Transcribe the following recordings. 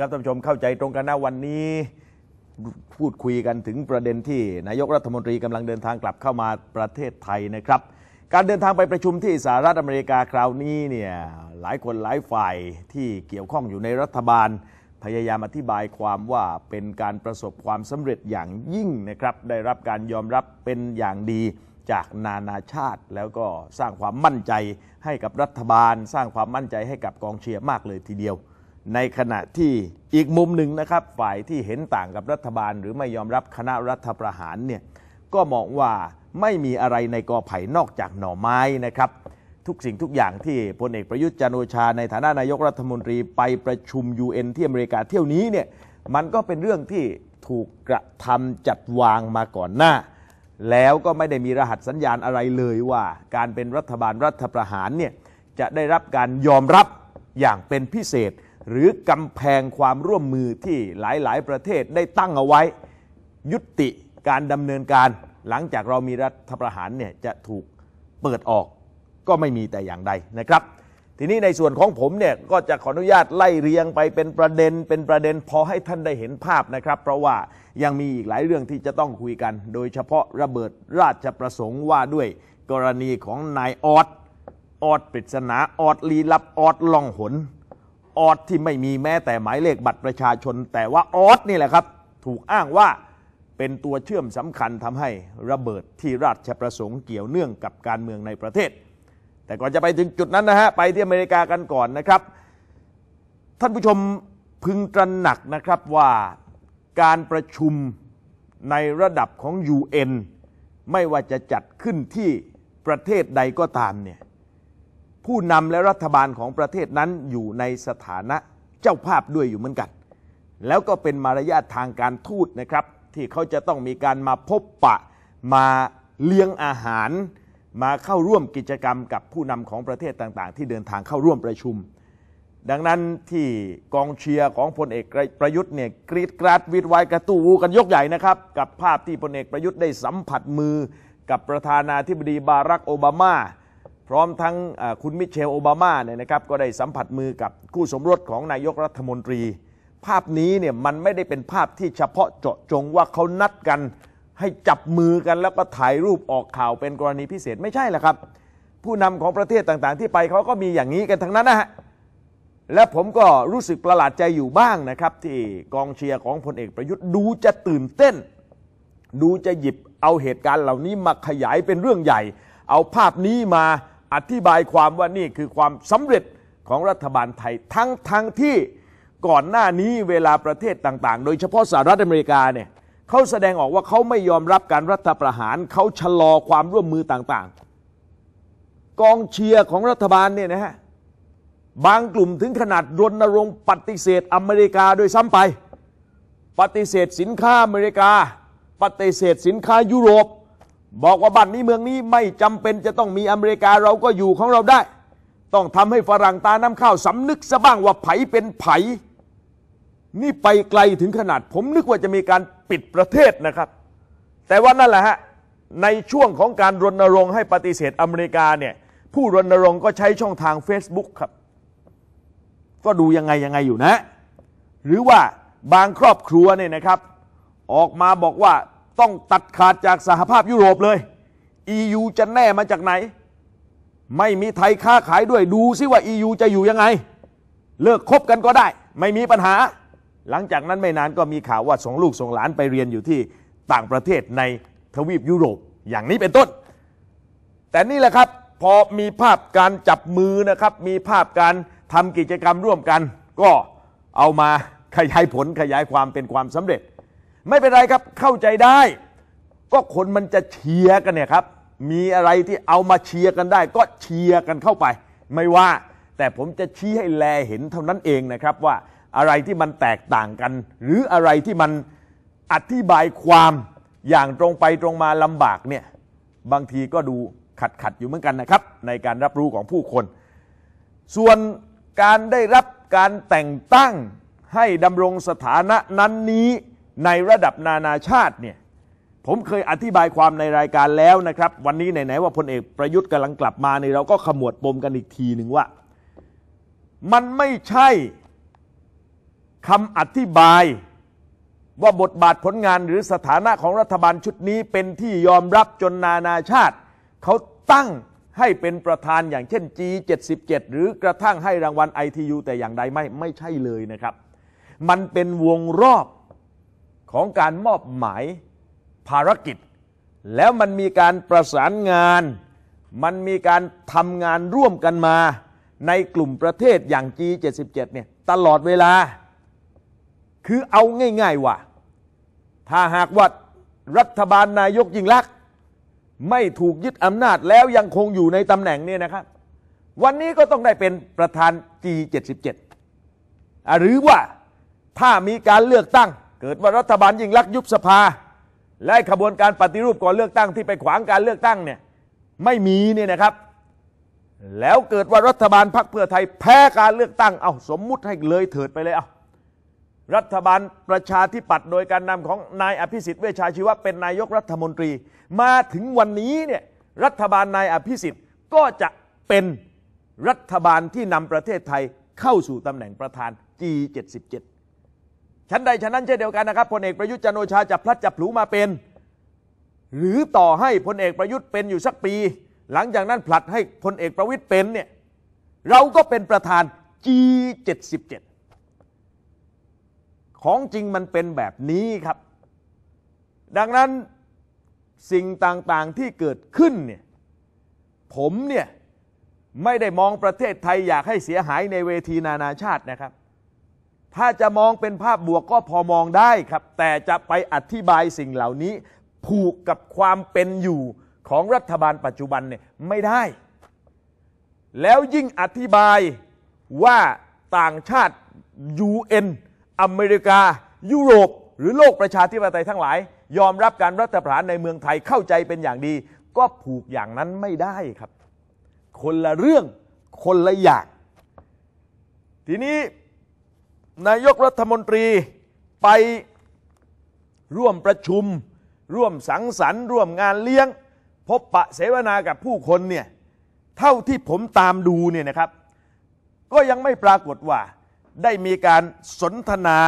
ครับท่านผู้ชมเข้าใจตรงกันนะวันนี้พูดคุยกันถึงประเด็นที่นายกรัฐมนตรีกำลังเดินทางกลับเข้ามาประเทศไทยนะครับการเดินทางไปประชุมที่สหรัฐอเมริกาคราวนี้เนี่ยหลายคนหลายฝ่ายที่เกี่ยวข้องอยู่ในรัฐบาลพยายามอธิบายความว่าเป็นการประสบความสำเร็จอย่างยิ่งนะครับได้รับการยอมรับเป็นอย่างดีจากนานาชาติแล้วก็สร้างความมั่นใจให้กับรัฐบาล สร้างความมั่นใจให้กับกองเชียร์มากเลยทีเดียวในขณะที่อีกมุมหนึ่งนะครับฝ่ายที่เห็นต่างกับรัฐบาล หรือไม่ยอมรับคณะรัฐประหารเนี่ยก็มองว่าไม่มีอะไรในกอไผ่นอกจากหน่อไม้นะครับทุกสิ่งทุกอย่างที่พลเอกประยุทธ์จันโอชาในฐานะนายกรัฐมนตรี ไปประชุม UN ที่อเมริกาเที่ยวนี้เนี่ยมันก็เป็นเรื่องที่ถูกกระทำจัดวางมาก่อนหน้า แล้วก็ไม่ได้มีรหัสสัญญาณอะไรเลยว่า การเป็นรัฐบาลรัฐประหารเนี่ยจะได้รับการยอมรับอย่างเป็นพิเศษหรือกำแพงความร่วมมือที่หลาย ๆ ประเทศได้ตั้งเอาไว้ ยุติการดำเนินการ หลังจากเรามีรัฐประหารเนี่ยจะถูกเปิดออกก็ไม่มีแต่อย่างใดนะครับ ทีนี้ในส่วนของผมเนี่ยก็จะขออนุญาตไล่เรียงไปเป็นประเด็น เป็นประเด็นพอให้ท่านได้เห็นภาพนะครับ เพราะว่ายังมีอีกหลายเรื่องที่จะต้องคุยกัน โดยเฉพาะระเบิดราชประสงค์ว่าด้วยกรณีของนายออดออดปริศนาออดลีลับออดล่องหนออสที่ไม่มีแม้แต่หมายเลขบัตรประชาชน แต่ว่าออสนี่แหละครับ ถูกอ้างว่าเป็นตัวเชื่อมสำคัญทำให้ระเบิดที่ราชประสงค์เกี่ยวเนื่องกับการเมืองในประเทศ แต่ก่อนจะไปถึงจุดนั้นนะฮะ ไปที่อเมริกากันก่อนนะครับ ท่านผู้ชมพึงตระหนักนะครับว่าการประชุมในระดับของ UN ไม่ว่าจะจัดขึ้นที่ประเทศใดก็ตามเนี่ยผู้นำและรัฐบาลของประเทศนั้นอยู่ในสถานะเจ้าภาพด้วยอยู่เหมือนกัน แล้วก็เป็นมารยาททางการทูตนะครับ ที่เขาจะต้องมีการมาพบปะมาเลี้ยงอาหาร มาเข้าร่วมกิจกรรมกับผู้นำของประเทศต่างๆที่เดินทางเข้าร่วมประชุม ดังนั้นที่กองเชียร์ของพลเอกประยุทธ์เนี่ยกรีดกราดวิดไวกระตู้วูกันยกใหญ่นะครับกับภาพที่พลเอกประยุทธ์ได้สัมผัสมือกับประธานาธิบดีบารักโอบามาพร้อมทั้งคุณมิเชล โอบามาเนี่ยนะครับก็ได้สัมผัสมือกับคู่สมรสของนายกรัฐมนตรี ภาพนี้เนี่ยมันไม่ได้เป็นภาพที่เฉพาะเจาะจงว่าเขานัดกันให้จับมือกัน แล้วก็ถ่ายรูปออกข่าวเป็นกรณีพิเศษไม่ใช่ละครับ ผู้นำของประเทศต่างๆ ที่ไปเขาก็มีอย่างนี้กันทั้งนั้นนะฮะและผมก็รู้สึกประหลาดใจอยู่บ้างนะครับ ที่กองเชียร์ของพลเอกประยุทธ์ดูจะตื่นเต้นดูจะหยิบเอาเหตุการณ์ เหล่านี้มาขยายเป็นเรื่องใหญ่ เอาภาพนี้มาอธิบายความว่านี่คือความสำเร็จของรัฐบาลไทยทั้งทั้งที่ก่อนหน้านี้เวลาประเทศต่างๆ โดยเฉพาะสหรัฐอเมริกาเนี่ยเขาแสดงออกว่าเขาไม่ยอมรับการรัฐประหารเขาชะลอความร่วมมือต่างๆ กองเชียร์ของรัฐบาลเนี่ยนะฮะบางกลุ่มถึงขนาดรณรงค์ปฏิเสธอเมริกาโดยซ้ำไปปฏิเสธสินค้าอเมริกาปฏิเสธสินค้ายุโรปบอกว่าบ้านนี้เมืองนี้ไม่จำเป็นจะต้องมีอเมริกาเราก็อยู่ของเราได้ ต้องทำให้ฝรั่งตาน้ำข้าวสำนึกซะบ้างว่าไผเป็นไผนี่ไปไกลถึงขนาดผมนึกว่าจะมีการปิดประเทศนะครับ แต่ว่านั่นแหละฮะ ในช่วงของการรณรงค์ให้ปฏิเสธอเมริกาเนี่ย ผู้รณรงค์ก็ใช้ช่องทาง Facebook ครับ ก็ดูยังไงยังไงอยู่นะ หรือว่าบางครอบครัวเนี่ยนะครับ ออกมาบอกว่าต้องตัดขาดจากสหภาพยุโรปเลย EU จะแน่มาจากไหน ไม่มีไทยค้าขายด้วย ดูซิว่า EU จะอยู่ยังไง เลิกคบกันก็ได้ ไม่มีปัญหา หลังจากนั้นไม่นานก็มีข่าวว่าสองลูกสองหลานไปเรียนอยู่ที่ต่างประเทศในทวีปยุโรป อย่างนี้เป็นต้น แต่นี่แหละครับ พอมีภาพการจับมือนะครับ มีภาพการทำกิจกรรมร่วมกัน ก็เอามาขยายผลขยายความเป็นความสำเร็จไม่เป็นไรครับ เข้าใจได้ ก็คนมันจะเชียร์กันเนี่ยครับ มีอะไรที่เอามาเชียร์กันได้ ก็เชียร์กันเข้าไป ไม่ว่า แต่ผมจะชี้ให้แลเห็นเท่านั้นเองนะครับ ว่าอะไรที่มันแตกต่างกัน หรืออะไรที่มันอธิบายความอย่างตรงไปตรงมาลำบากเนี่ยบางทีก็ดูขัดขัดอยู่เหมือนกันนะครับ ในการรับรู้ของผู้คน ส่วนการได้รับการแต่งตั้งให้ดำรงสถานะนั้นนี้ในระดับนานาชาติเนี่ยผมเคยอธิบายความในรายการแล้วนะครับ วันนี้ไหน ๆ ว่าพลเอกประยุทธ์กำลังกลับมาเนี่ยเราก็ขมวดปมกันอีกทีหนึ่งว่ามันไม่ใช่คำอธิบายว่าบทบาทผลงานหรือสถานะของรัฐบาลชุดนี้เป็นที่ยอมรับจนนานาชาติ เขาตั้งให้เป็นประธานอย่างเช่น G77 หรือกระทั่งให้รางวัล ITU แต่อย่างใดไม่ไม่ใช่เลยนะครับ มันเป็นวงรอบของการมอบหมายภารกิจ แล้วมันมีการประสานงาน มันมีการทำงานร่วมกันมาในกลุ่มประเทศอย่าง G77 เนี่ยตลอดเวลา คือเอาง่ายๆว่า ถ้าหากว่ารัฐบาลนายกยิ่งลักษณ์ไม่ถูกยึดอำนาจแล้วยังคงอยู่ในตำแหน่งเนี่ยนะครับ วันนี้ก็ต้องได้เป็นประธาน G77 หรือว่าถ้ามีการเลือกตั้งเกิดว่ารัฐบาลยิ่งลักยุบสภาและขบวนการปฏิรูปก่อนเลือกตั้งที่ไปขวางการเลือกตั้งเนี่ยไม่มีเนี่ยนะครับ แล้วเกิดว่ารัฐบาลพักเพื่อไทยแพ้การเลือกตั้งเอาสมมุติให้เลยเถิดไปเลยเอารัฐบาลประชาธิปัตย์โดยการนำของนายอภิสิทธิ์เวชชาชีวะเป็นนายกรัฐมนตรี มาถึงวันนี้เนี่ยรัฐบาลนายอภิสิทธิ์ก็จะเป็นรัฐบาลที่นำประเทศไทยเข้าสู่ตำแหน่งประธาน G77 ชั้นใดชั้นนั้นเช่นเดียวกันนะครับพลเอกประยุทธ์จันโอชาจะพลัดจับผููมาเป็น หรือต่อให้พลเอกประยุทธ์เป็นอยู่สักปี หลังจากนั้นผลัดให้พลเอกประวิทย์เป็นเนี่ยเราก็เป็นประธาน G77 ของจริงมันเป็นแบบนี้ครับ ดังนั้นสิ่งต่างๆที่เกิดขึ้นเนี่ยผมเนี่ยไม่ได้มองประเทศไทยอยากให้เสียหายในเวทีนานาชาตินะครับถ้าจะมองเป็นภาพบวกก็พอมองได้ครับ แต่จะไปอธิบายสิ่งเหล่านี้ ผูกกับความเป็นอยู่ของรัฐบาลปัจจุบันเนี่ยไม่ได้ แล้วยิ่งอธิบายว่าต่างชาติ UN อเมริกา ยุโรป หรือโลกประชาธิปไตยทั้งหลาย ยอมรับการรัฐประหารในเมืองไทยเข้าใจเป็นอย่างดี ก็ผูกอย่างนั้นไม่ได้ครับ คนละเรื่องคนละอย่างทีนี้นายกรัฐมนตรีไปร่วมประชุม ร่วมสังสรรค์ ร่วมงานเลี้ยง พบปะเสวนากับผู้คนเนี่ยเท่าที่ผมตามดูเนี่ยนะครับ ก็ยังไม่ปรากฏว่าได้มีการสนทนา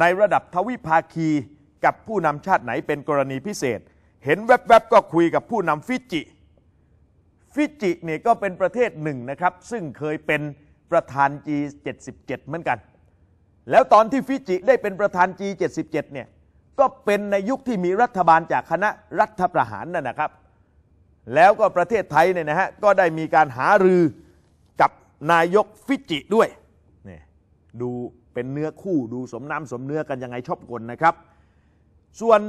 ในระดับทวิภาคีกับผู้นำชาติไหนเป็นกรณีพิเศษ เห็นแวบๆก็คุยกับผู้นำฟิจิ ฟิจิเนี่ยก็เป็นประเทศหนึ่งนะครับซึ่งเคยเป็นประธาน G77 เหมือนกันแล้วตอนที่ฟิจิได้เป็นประธาน G77 เนี่ยก็เป็นในยุคที่มีรัฐบาลจากคณะรัฐประหารนั่นนะครับ แล้วก็ประเทศไทยเนี่ยนะฮะก็ได้มีการหารือกับนายกฟิจิด้วยนี่ดูเป็นเนื้อคู่ดูสมน้ำสมเนื้อกันยังไงชอบกลนะครับ ส่วน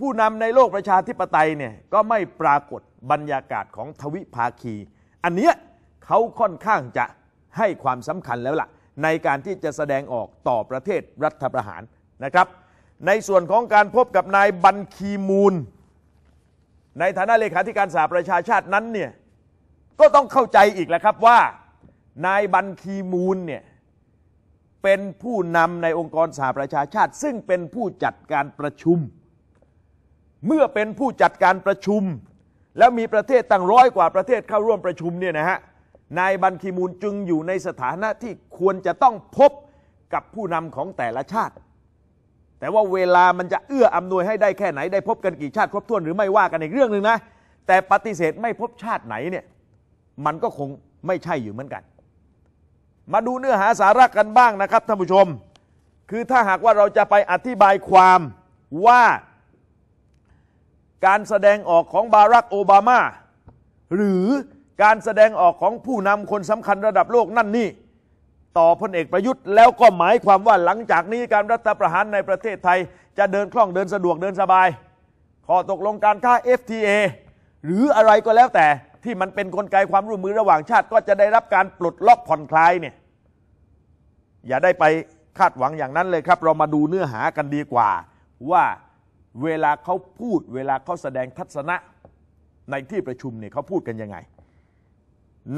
ผู้นำในโลกประชาธิปไตยเนี่ยก็ไม่ปรากฏบรรยากาศของทวิภาคี อันเนี้ยเขาค่อนข้างจะให้ความสำคัญแล้วละ่ะในการที่จะแสดงออกต่อประเทศรัฐประหารนะครับ ในส่วนของการพบกับนายบันคีมูลในฐานะเลขาธิการสหประชาชาตินั้นเนี่ยก็ต้องเข้าใจอีกแล้วครับว่า นายบันคีมูลเนี่ยเป็นผู้นำในองค์กรสหประชาชาติ ซึ่งเป็นผู้จัดการประชุม เมื่อเป็นผู้จัดการประชุม แล้วมีประเทศตั้งร้อยกว่าประเทศเข้าร่วมประชุมเนี่ยนะฮะนายบันคีมูลจึงอยู่ในสถานะที่ควรจะต้องพบกับผู้นำของแต่ละชาติ แต่ว่าเวลามันจะเอื้ออำนวยให้ได้แค่ไหน ได้พบกันกี่ชาติครบถ้วนหรือไม่ว่ากันอีกเรื่องหนึ่งนะ แต่ปฏิเสธไม่พบชาติไหนเนี่ยมันก็คงไม่ใช่อยู่เหมือนกัน มาดูเนื้อหาสาระกันบ้างนะครับท่านผู้ชม คือถ้าหากว่าเราจะไปอธิบายความว่าการแสดงออกของบารักโอบามาหรือการแสดงออกของผู้นำคนสำคัญระดับโลกนั่นนี่ต่อพลเอกประยุทธ์แล้วก็หมายความว่าหลังจากนี้การรัฐประหารในประเทศไทย จะเดินคล่องเดินสะดวกเดินสบายขอตกลงการค้า FTA หรืออะไรก็แล้วแต่ที่มันเป็นนกลไกความร่วมมือระหว่างชาติ ก็จะได้รับการปลดล็อกผ่อนคลายเนี่ยอย่าได้ไปคาดหวังอย่างนั้นเลยครับเรามาดูเนื้อหากันดีกว่า ว่าเวลาเขาพูดเวลาเขาแสดงทัศนะในที่ประชุมเนี่ยเขาพูดกันยังไง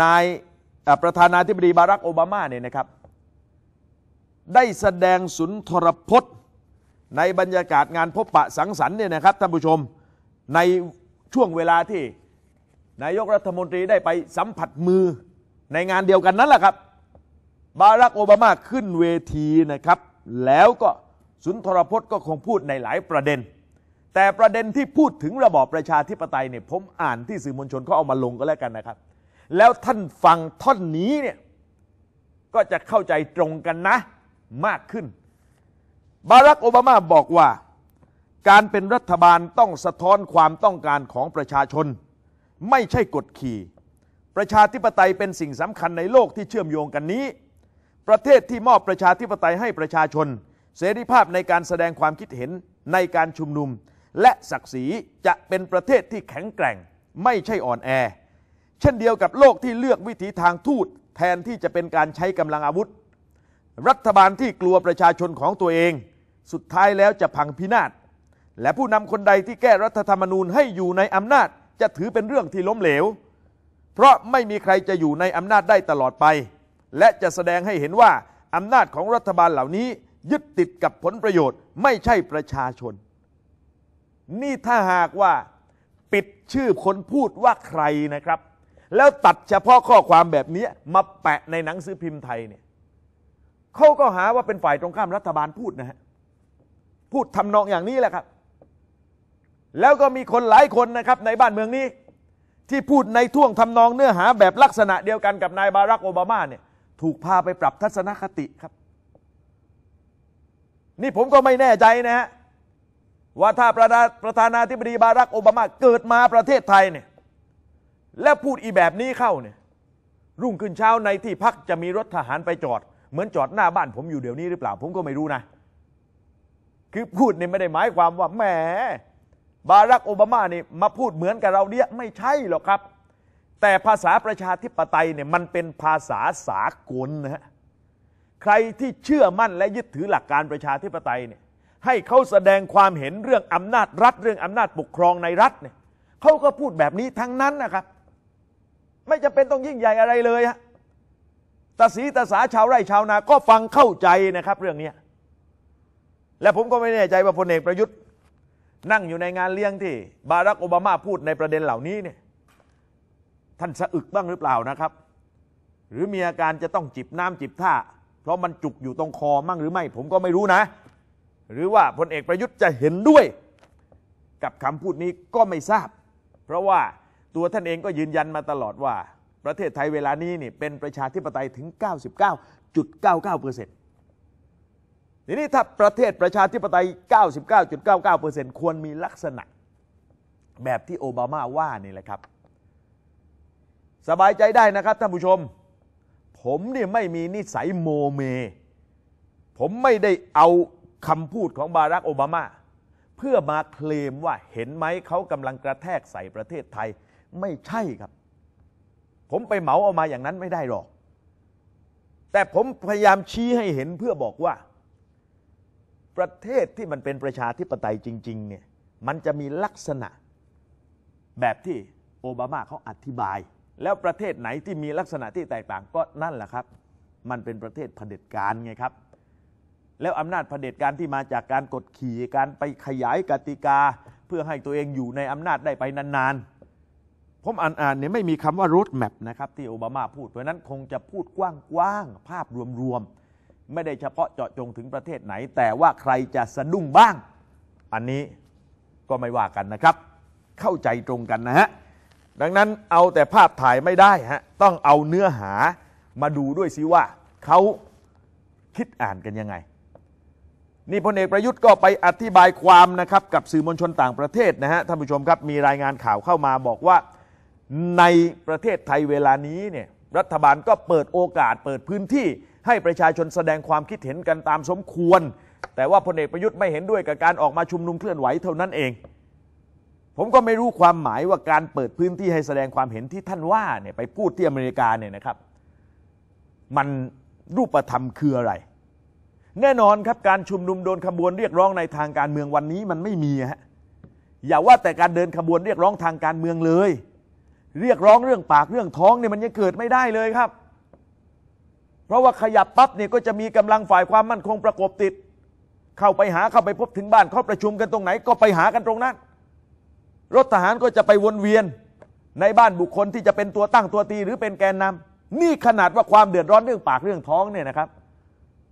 นายประธานาธิบดีบารักโอบามาเนี่ยนะครับได้แสดงสุนทรพจน์ ในบรรยากาศงานพบปะสังสรรค์เนี่ยนะครับท่านผู้ชมในช่วงเวลาที่นายกรัฐมนตรีได้ไปสัมผัสมือในงานเดียวกันนั่นแหละครับ บารักโอบามาขึ้นเวทีนะครับ แล้วก็สุนทรพจน์ก็คงพูดในหลายประเด็น แต่ประเด็นที่พูดถึงระบอบประชาธิปไตยเนี่ยผมอ่านที่สื่อมวลชนเขาเอามาลงก็แล้วกันนะครับแล้วท่านฟังท่อนนี้เนี่ยก็จะเข้าใจตรงกันนะมากขึ้น บารักโอบามาบอกว่า การเป็นรัฐบาลต้องสะท้อนความต้องการของประชาชน ไม่ใช่กดขี่ ประชาธิปไตยเป็นสิ่งสำคัญในโลกที่เชื่อมโยงกันนี้ ประเทศที่มอบประชาธิปไตยให้ประชาชน เสรีภาพในการแสดงความคิดเห็นในการชุมนุม และศักดิ์ศรีจะเป็นประเทศที่แข็งแกร่ง ไม่ใช่อ่อนแอเช่นเดียวกับโลกที่เลือกวิถีทางทูต แทนที่จะเป็นการใช้กำลังอาวุธรัฐบาลที่กลัวประชาชนของตัวเอง สุดท้ายแล้วจะพังพินาศและผู้นำคนใดที่แก้รัฐธรรมนูญให้อยู่ในอำนาจจะถือเป็นเรื่องที่ล้มเหลว เพราะไม่มีใครจะอยู่ในอำนาจได้ตลอดไป และจะแสดงให้เห็นว่าอำนาจของรัฐบาลเหล่านี้ ยึดติดกับผลประโยชน์ไม่ใช่ประชาชน นี่ถ้าหากว่าปิดชื่อคนพูดว่าใครนะครับแล้วตัดเฉพาะข้อความแบบนี้ มาแปะในหนังสือพิมพ์ไทยเนี่ยเขาก็หาว่าเป็นฝ่ายตรงข้ามรัฐบาลพูดนะฮะ พูดทำนองอย่างนี้แหละครับ แล้วก็มีคนหลายคนนะครับ ในบ้านเมืองนี้ ที่พูดในท่วงทำนองเนื้อหาแบบลักษณะเดียวกันกับนายบารักโอบามาเนี่ยถูกพาไปปรับทัศนคติครับ นี่ผมก็ไม่แน่ใจนะฮะว่าถ้าประธานาธิบดีบารักโอบามาเกิดมาประเทศไทยเนี่ยและพูดอีแบบนี้เข้าเนี่ยรุ่งขึ้นเช้าในที่พักจะมีรถทหารไปจอดเหมือนจอดหน้าบ้านผมอยู่เดี๋ยวนี้หรือเปล่าผมก็ไม่รู้นะคือพูดเนี่ยไม่ได้หมายความว่าแหมบารักโอบามานี่มาพูดเหมือนกับเราเนี่ยไม่ใช่หรอกครับ แต่ภาษาประชาธิปไตยเนี่ยมันเป็นภาษาสากลนะฮะใครที่เชื่อมั่นและยึดถือหลักการประชาธิปไตยเนี่ยให้เขาแสดงความเห็นเรื่องอำนาจรัฐเรื่องอำนาจปกครองในรัฐเนี่ยเขาก็พูดแบบนี้ทั้งนั้นนะครับไม่จะเป็นต้องยิ่งใหญ่อะไรเลยฮะตาสีตาสาชาวไร่ชาวนา ก็ฟังเข้าใจนะครับ เรื่องนี้ และผมก็ไม่แน่ใจว่าพลเอกประยุทธ์ นั่งอยู่ในงานเลี้ยงที่บารักโอบามาพูดในประเด็นเหล่านี้เนี่ยท่านสะอึกบ้างหรือเปล่านะครับ หรือมีอาการจะต้องจิบน้ำจิบท่า เพราะมันจุกอยู่ตรงคอมั่งหรือไม่ผมก็ไม่รู้นะ หรือว่าพลเอกประยุทธ์จะเห็นด้วย กับคำพูดนี้ก็ไม่ทราบ เพราะว่าตัวท่านเองก็ยืนยันมาตลอดว่า ประเทศไทยเวลานี้นี่เป็นประชาธิปไตยถึง 99.99%ทีนี้ถ้าประเทศประชาธิปไตย 99.99%ควรมีลักษณะแบบที่โอบามาว่านี่แหละครับ สบายใจได้นะครับ ท่านผู้ชม ผมเนี่ยไม่มีนิสัยโมเม ผมไม่ได้เอาคำพูดของบารักโอบามา เพื่อมาเคลมว่าเห็นไหมเขากำลังกระแทกใส่ประเทศไทยไม่ใช่ครับ ผมไปเหมาเอามาอย่างนั้นไม่ได้หรอก แต่ผมพยายามชี้ให้เห็นเพื่อบอกว่า ประเทศที่มันเป็นประชาธิปไตยจริงๆเนี่ย มันจะมีลักษณะแบบที่โอบามาเขาอธิบาย แล้วประเทศไหนที่มีลักษณะที่แตกต่างก็นั่นแหละครับ มันเป็นประเทศเผด็จการไงครับ แล้วอำนาจเผด็จการที่มาจากการกดขี่การไปขยายกติกาเพื่อให้ตัวเองอยู่ในอำนาจได้ไปนานๆผมอ่านอ่านเนี่ยไม่มีคำว่ารูทแมปนะครับที่โอบามาพูด เพราะนั้นคงจะพูดกว้าง ๆ ภาพรวม ๆ ไม่ได้เฉพาะเจาะจงถึงประเทศไหน แต่ว่าใครจะสะดุ้งบ้าง อันนี้ก็ไม่ว่ากันนะครับ เข้าใจตรงกันนะฮะดังนั้นเอาแต่ภาพถ่ายไม่ได้ฮะต้องเอาเนื้อหามาดูด้วยซิว่า เขาคิดอ่านกันยังไง นี่พลเอกประยุทธ์ก็ไปอธิบายความนะครับกับสื่อมวลชนต่างประเทศนะฮะท่านผู้ชมครับมีรายงานข่าวเข้ามาบอกว่าในประเทศไทยเวลานี้เนี่ยรัฐบาลก็เปิดโอกาสเปิดพื้นที่ให้ประชาชนแสดงความคิดเห็นกันตามสมควร แต่ว่าพลเอกประยุทธ์ไม่เห็นด้วยกับการออกมาชุมนุมเคลื่อนไหวเท่านั้นเอง ผมก็ไม่รู้ความหมายว่าการเปิดพื้นที่ให้แสดงความเห็นที่ท่านว่าเนี่ยไปพูดที่อเมริกาเนี่ยนะครับ มันรูปธรรมคืออะไร แน่นอนครับการชุมนุมโดนขบวนเรียกร้องในทางการเมืองวันนี้มันไม่มีฮะอย่าว่าแต่การเดินขบวนเรียกร้องทางการเมืองเลยเรียกร้องเรื่องปากเรื่องท้องเนี่ยมันยังเกิดไม่ได้เลยครับ เพราะว่าขยับปั๊บเนี่ยก็จะมีกำลังฝ่ายความมั่นคงประกบติด เข้าไปหาเข้าไปพบถึงบ้านเขาประชุมกันตรงไหนก็ไปหากันตรงนั้น รถทหารก็จะไปวนเวียนในบ้านบุคคลที่จะเป็นตัวตั้งตัวตีหรือเป็นแกนนำ นี่ขนาดว่าความเดือดร้อนเรื่องปากเรื่องท้องเนี่ยนะครับ